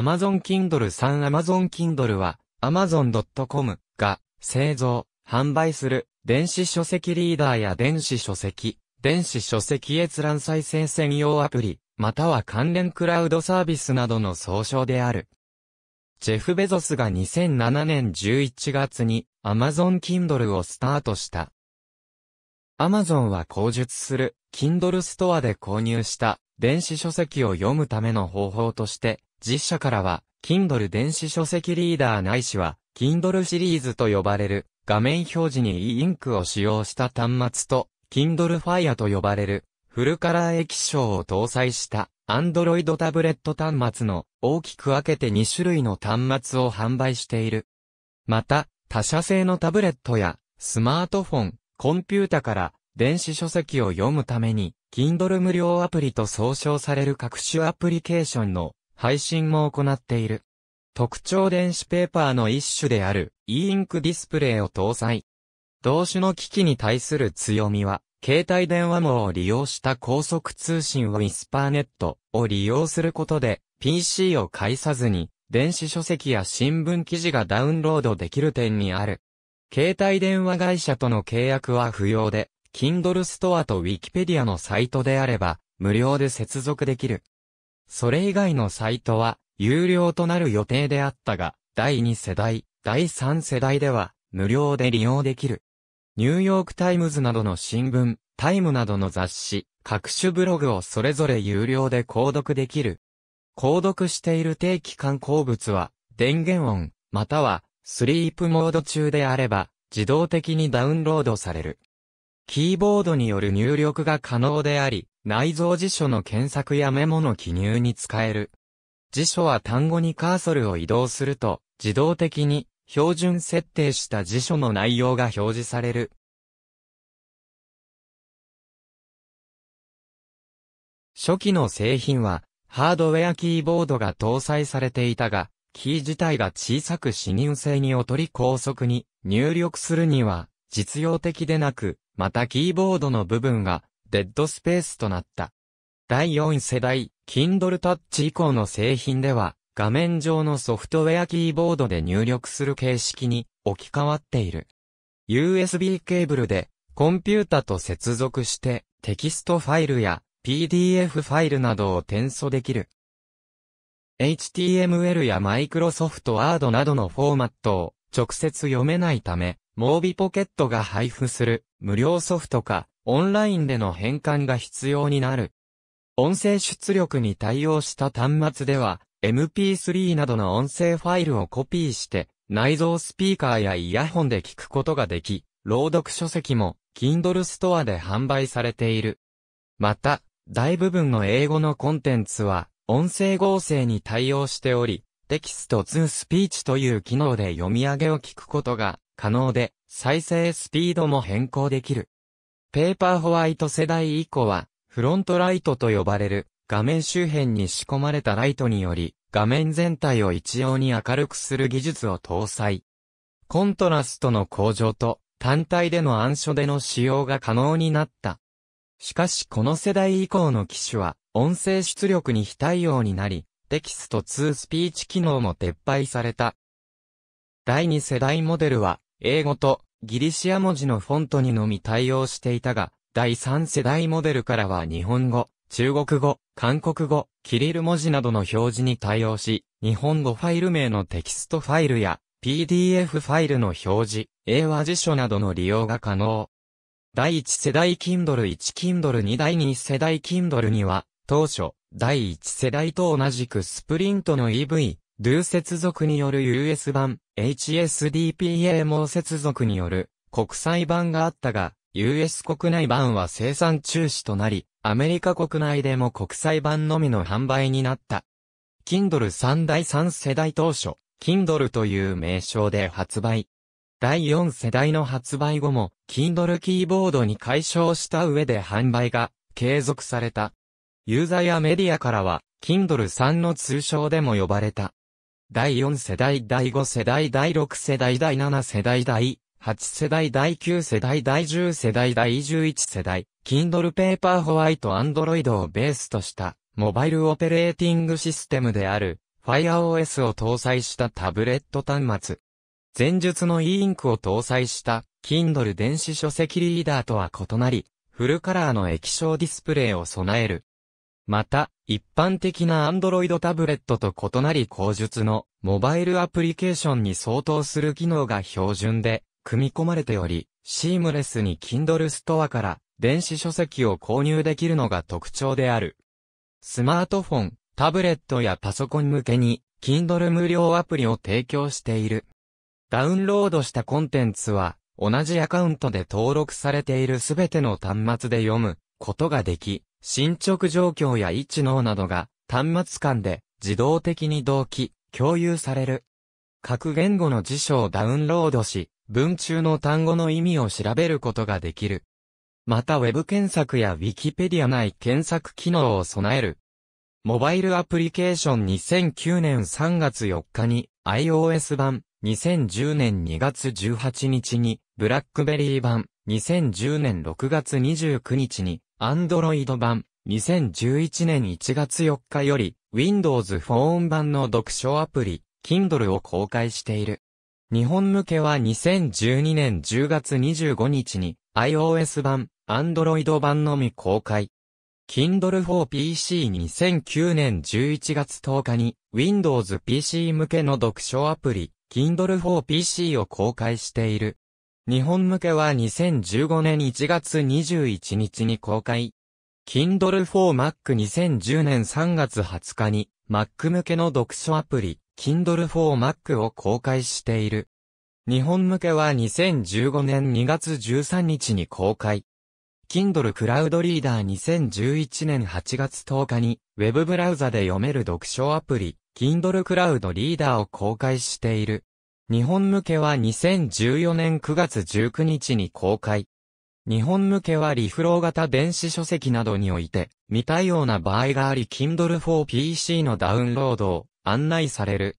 Amazon Kindle 3 Amazon Kindle は Amazon.com が製造、販売する電子書籍リーダーや電子書籍、電子書籍閲覧再生専用アプリ、または関連クラウドサービスなどの総称である。ジェフ・ベゾスが2007年11月に Amazon Kindle をスタートした。Amazon は口述する Kindle ストアで購入した電子書籍を読むための方法として実写からは、Kindle 電子書籍リーダーないしは、Kindle シリーズと呼ばれる、画面表示に e インクを使用した端末と、Kindle Fire と呼ばれる、フルカラー液晶を搭載した、Android タブレット端末の、大きく分けて2種類の端末を販売している。また、他社製のタブレットや、スマートフォン、コンピュータから、電子書籍を読むために、Kindle 無料アプリと総称される各種アプリケーションの配信も行っている。特徴電子ペーパーの一種である e インクディスプレイを搭載。同種の機器に対する強みは、携帯電話網を利用した高速通信ウィスパーネットを利用することで、PC を介さずに、電子書籍や新聞記事がダウンロードできる点にある。携帯電話会社との契約は不要で、Kindle ストアと Wikipedia のサイトであれば、無料で接続できる。それ以外のサイトは、有料となる予定であったが、第2世代、第3世代では、無料で利用できる。ニューヨークタイムズなどの新聞、タイムなどの雑誌、各種ブログをそれぞれ有料で購読できる。購読している定期刊行物は、電源音、または、スリープモード中であれば、自動的にダウンロードされる。キーボードによる入力が可能であり、内蔵辞書の検索やメモの記入に使える。辞書は単語にカーソルを移動すると、自動的に標準設定した辞書の内容が表示される。初期の製品は、ハードウェアキーボードが搭載されていたが、キー自体が小さく視認性に劣り高速に入力するには実用的でなく、またキーボードの部分がデッドスペースとなった。第4世代、Kindle Touch 以降の製品では、画面上のソフトウェアキーボードで入力する形式に置き換わっている。USB ケーブルでコンピュータと接続してテキストファイルや PDF ファイルなどを転送できる。HTML や Microsoft Word などのフォーマットを直接読めないため、モービポケットが配布する無料ソフトかオンラインでの変換が必要になる。音声出力に対応した端末では、MP3 などの音声ファイルをコピーして、内蔵スピーカーやイヤホンで聞くことができ、朗読書籍も、Kindle ストアで販売されている。また、大部分の英語のコンテンツは、音声合成に対応しており、テキスト2スピーチという機能で読み上げを聞くことが可能で、再生スピードも変更できる。ペーパーホワイト世代以降は、フロントライトと呼ばれる、画面周辺に仕込まれたライトにより、画面全体を一様に明るくする技術を搭載。コントラストの向上と、単体での暗所での使用が可能になった。しかしこの世代以降の機種は、音声出力に非対応になり、テキスト2スピーチ機能も撤廃された。第2世代モデルは、英語とギリシア文字のフォントにのみ対応していたが、第3世代モデルからは日本語、中国語、韓国語、キリル文字などの表示に対応し、日本語ファイル名のテキストファイルや PDF ファイルの表示、英和辞書などの利用が可能。第1世代 Kindle 1 Kindle 2第2世代 Kindle には、当初、第1世代と同じくスプリントの EV、ドゥ接続による US 版、HSDPA 網接続による国際版があったが、US 国内版は生産中止となり、アメリカ国内でも国際版のみの販売になった。Kindle 3第3世代当初、Kindle という名称で発売。第4世代の発売後も、Kindle キーボードに解消した上で販売が継続された。ユーザーやメディアからは、Kindle 3の通称でも呼ばれた。第4世代、第5世代、第6世代、第7世代、第8世代、第9世代、第10世代、第11世代、Kindle Paper White Android をベースとした、モバイルオペレーティングシステムである、FireOS を搭載したタブレット端末。前述の e インクを搭載した Kindle 電子書籍リーダーとは異なり、フルカラーの液晶ディスプレイを備える。また、一般的な Android タブレットと異なり口述のモバイルアプリケーションに相当する機能が標準で組み込まれており、シームレスに Kindle ストアから電子書籍を購入できるのが特徴である。スマートフォン、タブレットやパソコン向けに Kindle 無料アプリを提供している。ダウンロードしたコンテンツは、同じアカウントで登録されているすべての端末で読むことができ、進捗状況や位置脳などが端末間で自動的に同期、共有される。各言語の辞書をダウンロードし、文中の単語の意味を調べることができる。また Web 検索や Wikipedia 内検索機能を備える。モバイルアプリケーション2009年3月4日に iOS 版、2010年2月18日にブラックベリー版、2010年6月29日に Android 版、2011年1月4日より、Windows Phone 版の読書アプリ、Kindle を公開している。日本向けは2012年10月25日に iOS 版、Android 版のみ公開。Kindle for PC 2009年11月10日に Windows PC 向けの読書アプリ Kindle for PC を公開している。日本向けは2015年1月21日に公開。Kindle for Mac 2010年3月20日に Mac 向けの読書アプリ Kindle for Mac を公開している。日本向けは2015年2月13日に公開。Kindle クラウドリーダー2011年8月10日に Web ブラウザで読める読書アプリ Kindle クラウドリーダーを公開している。日本向けは2014年9月19日に公開。日本向けはリフロー型電子書籍などにおいて、未対応な場合があり Kindle for PC のダウンロードを案内される。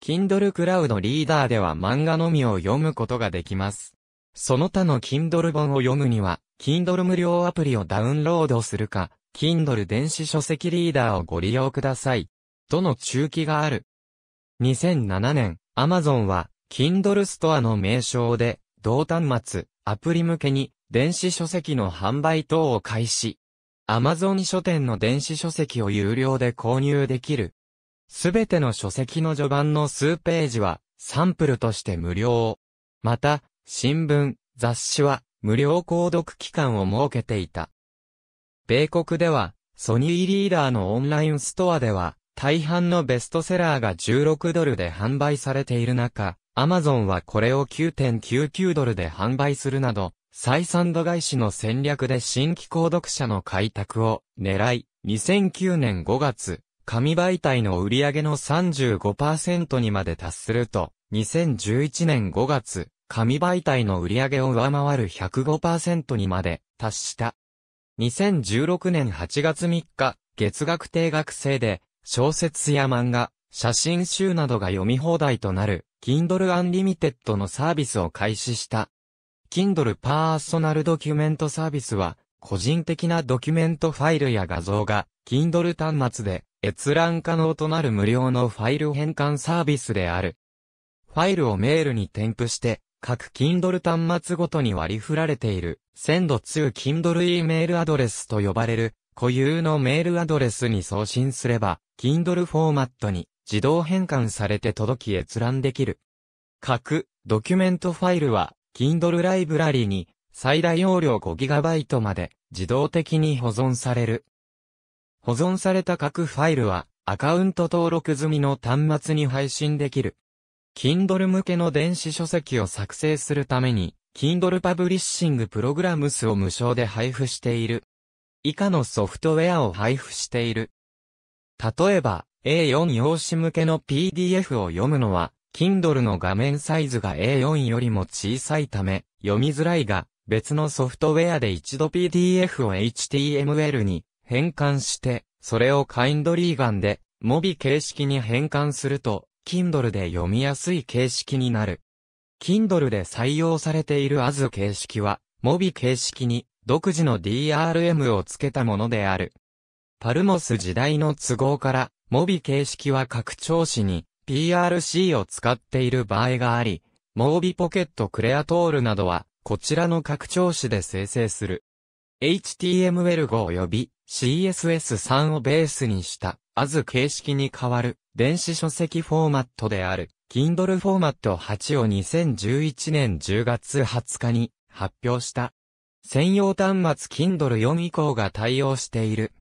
Kindle Cloud リーダーでは漫画のみを読むことができます。その他の Kindle 本を読むには、Kindle 無料アプリをダウンロードするか、Kindle 電子書籍リーダーをご利用ください。との中期がある。2007年、アマゾンは、Kindle ストアの名称で、同端末、アプリ向けに、電子書籍の販売等を開始。Amazon 書店の電子書籍を有料で購入できる。すべての書籍の序盤の数ページは、サンプルとして無料。また、新聞、雑誌は、無料購読期間を設けていた。米国では、ソニーリーダーのオンラインストアでは、大半のベストセラーが16ドルで販売されている中、アマゾンはこれを9.99ドルで販売するなど、再三度外しの戦略で新規購読者の開拓を狙い、2009年5月、紙媒体の売上の35%にまで達すると、2011年5月、紙媒体の売上を上回る105%にまで達した。2016年8月3日、月額定額制で小説や漫画、写真集などが読み放題となる、Kindle Unlimited のサービスを開始した。Kindle パーソナルドキュメントサービスは、個人的なドキュメントファイルや画像が、Kindle 端末で閲覧可能となる無料のファイル変換サービスである。ファイルをメールに添付して、各 Kindle 端末ごとに割り振られている、send to Kindle E a i l アドレスと呼ばれる固有のメールアドレスに送信すれば、Kindle フォーマットに自動変換されて届き閲覧できる。各ドキュメントファイルは、Kindle ライブラリに最大容量 5GB まで自動的に保存される。保存された各ファイルは、アカウント登録済みの端末に配信できる。Kindle 向けの電子書籍を作成するために、Kindle Publishing プログラムスを無償で配布している。以下のソフトウェアを配布している。例えば、A4 用紙向けの PDF を読むのは、Kindle の画面サイズが A4 よりも小さいため、読みづらいが、別のソフトウェアで一度 PDF を HTML に変換して、それを Kindle ガンで、モビ形式に変換すると、Kindle で読みやすい形式になる。Kindle で採用されている AS 形式は、モビ形式に独自の DRM を付けたものである。パルモス時代の都合から、モビ形式は拡張子に PRC を使っている場合があり、モービポケットクレアトールなどは、こちらの拡張子で生成する。HTML5 及び CSS3 をベースにした、AS 形式に代わる電子書籍フォーマットである、Kindle フォーマット8を2011年10月20日に発表した。専用端末 Kindle 4以降が対応している。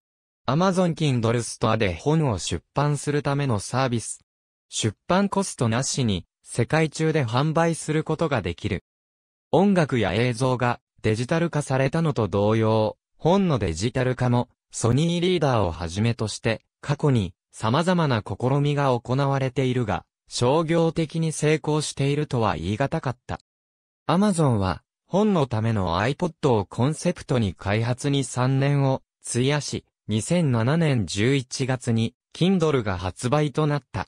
Amazon Kindle ストアで本を出版するためのサービス。出版コストなしに世界中で販売することができる。音楽や映像がデジタル化されたのと同様、本のデジタル化もソニーリーダーをはじめとして過去に様々な試みが行われているが、商業的に成功しているとは言い難かった。Amazon は本のための iPod をコンセプトに開発に3年を費やし、2007年11月に Kindle が発売となった。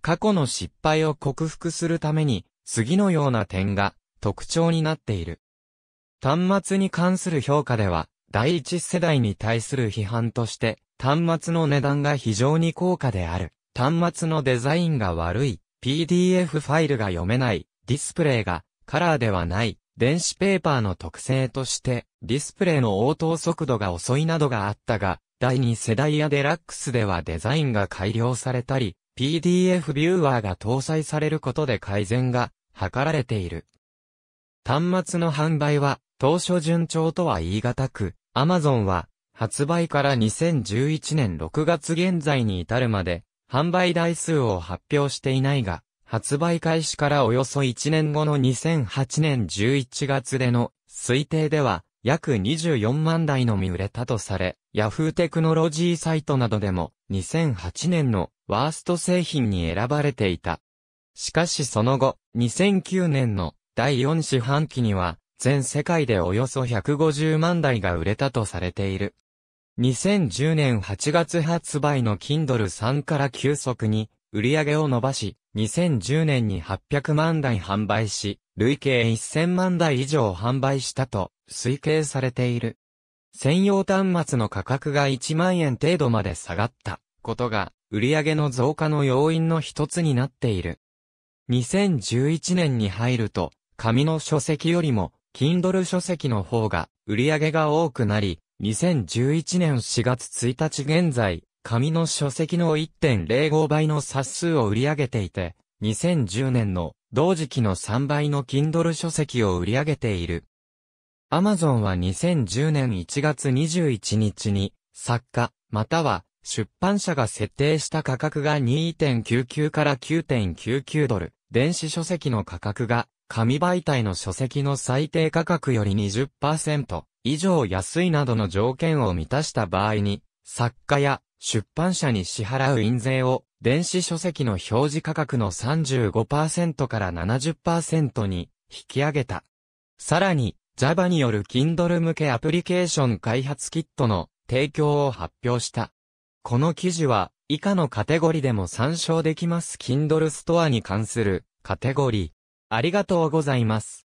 過去の失敗を克服するために、次のような点が特徴になっている。端末に関する評価では、第一世代に対する批判として、端末の値段が非常に高価である。端末のデザインが悪い。PDF ファイルが読めない。ディスプレイがカラーではない。電子ペーパーの特性として、ディスプレイの応答速度が遅いなどがあったが、第2世代やデラックスではデザインが改良されたり、PDF ビューワーが搭載されることで改善が図られている。端末の販売は当初順調とは言い難く、Amazon は発売から2011年6月現在に至るまで販売台数を発表していないが、発売開始からおよそ1年後の2008年11月での推定では約24万台のみ売れたとされ、ヤフーテクノロジーサイトなどでも2008年のワースト製品に選ばれていた。しかしその後、2009年の第4四半期には、全世界でおよそ150万台が売れたとされている。2010年8月発売の Kindle 3から急速に売り上げを伸ばし、2010年に800万台販売し、累計1000万台以上販売したと推計されている。専用端末の価格が1万円程度まで下がったことが売上の増加の要因の一つになっている。2011年に入ると、紙の書籍よりも、Kindle 書籍の方が売上が多くなり、2011年4月1日現在、紙の書籍の1.05倍の冊数を売り上げていて、2010年の同時期の3倍の Kindle 書籍を売り上げている。Amazon は2010年1月21日に、作家、または出版社が設定した価格が2.99から9.99ドル、電子書籍の価格が紙媒体の書籍の最低価格より20%以上安いなどの条件を満たした場合に、作家や出版社に支払う印税を電子書籍の表示価格の35%から70%に引き上げた。さらに Java による Kindle 向けアプリケーション開発キットの提供を発表した。この記事は以下のカテゴリでも参照できます Kindle ストアに関するカテゴリー。ありがとうございます。